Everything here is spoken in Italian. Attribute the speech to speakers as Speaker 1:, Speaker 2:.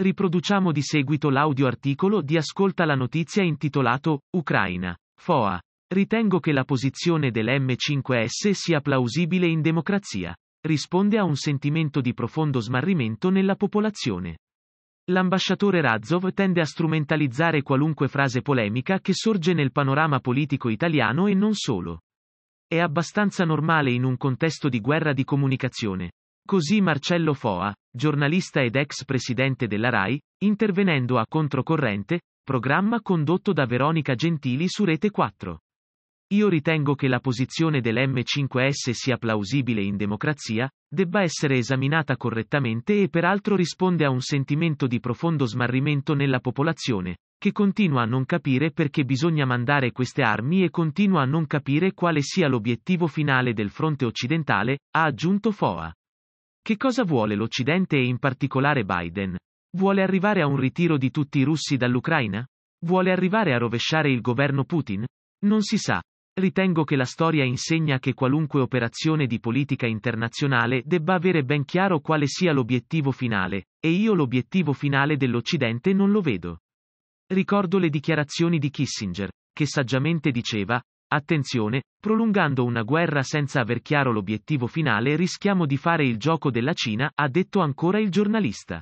Speaker 1: Riproduciamo di seguito l'audio articolo di Ascolta la notizia intitolato Ucraina. FOA. Ritengo che la posizione dell'M5S sia plausibile in democrazia. Risponde a un sentimento di profondo smarrimento nella popolazione. L'ambasciatore Razov tende a strumentalizzare qualunque frase polemica che sorge nel panorama politico italiano e non solo. È abbastanza normale in un contesto di guerra di comunicazione. Così Marcello Foa, giornalista ed ex presidente della RAI, intervenendo a Controcorrente, programma condotto da Veronica Gentili su Rete 4. Io ritengo che la posizione dell'M5S sia plausibile in democrazia, debba essere esaminata correttamente e peraltro risponde a un sentimento di profondo smarrimento nella popolazione, che continua a non capire perché bisogna mandare queste armi e continua a non capire quale sia l'obiettivo finale del fronte occidentale, ha aggiunto Foa. Che cosa vuole l'Occidente e in particolare Biden? Vuole arrivare a un ritiro di tutti i russi dall'Ucraina? Vuole arrivare a rovesciare il governo Putin? Non si sa. Ritengo che la storia insegna che qualunque operazione di politica internazionale debba avere ben chiaro quale sia l'obiettivo finale, e io l'obiettivo finale dell'Occidente non lo vedo. Ricordo le dichiarazioni di Kissinger, che saggiamente diceva, Attenzione, prolungando una guerra senza aver chiaro l'obiettivo finale rischiamo di fare il gioco della Cina, ha detto ancora il giornalista.